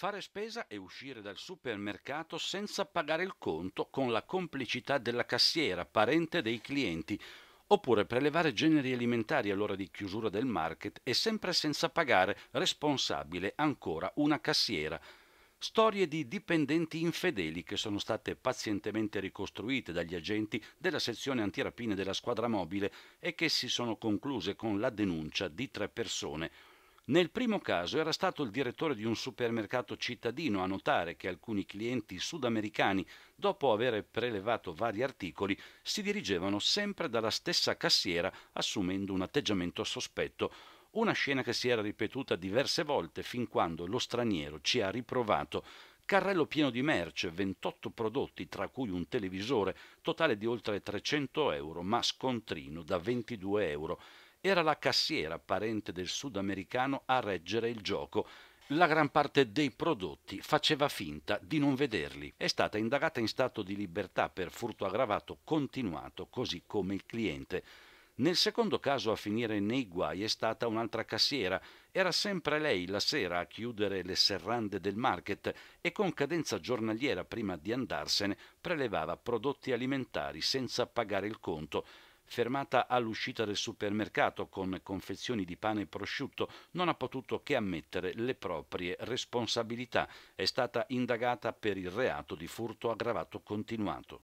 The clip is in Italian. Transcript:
Fare spesa e uscire dal supermercato senza pagare il conto con la complicità della cassiera, parente dei clienti, oppure prelevare generi alimentari all'ora di chiusura del market e sempre senza pagare, responsabile ancora una cassiera. Storie di dipendenti infedeli che sono state pazientemente ricostruite dagli agenti della sezione antirapine della squadra mobile e che si sono concluse con la denuncia di tre persone. Nel primo caso era stato il direttore di un supermercato cittadino a notare che alcuni clienti sudamericani, dopo aver prelevato vari articoli, si dirigevano sempre dalla stessa cassiera assumendo un atteggiamento sospetto una scena che si era ripetuta diverse volte fin quando lo straniero ci ha riprovato. Carrello pieno di merce, 28 prodotti, tra cui un televisore, totale di oltre 300 euro, ma scontrino da 22 euro. Era la cassiera, parente del sudamericano, a reggere il gioco. La gran parte dei prodotti faceva finta di non vederli. È stata indagata in stato di libertà per furto aggravato continuato, così come il cliente. Nel secondo caso a finire nei guai è stata un'altra cassiera. Era sempre lei la sera a chiudere le serrande del market e con cadenza giornaliera prima di andarsene prelevava prodotti alimentari senza pagare il conto fermata all'uscita del supermercato con confezioni di pane e prosciutto, non ha potuto che ammettere le proprie responsabilità. È stata indagata per il reato di furto aggravato continuato.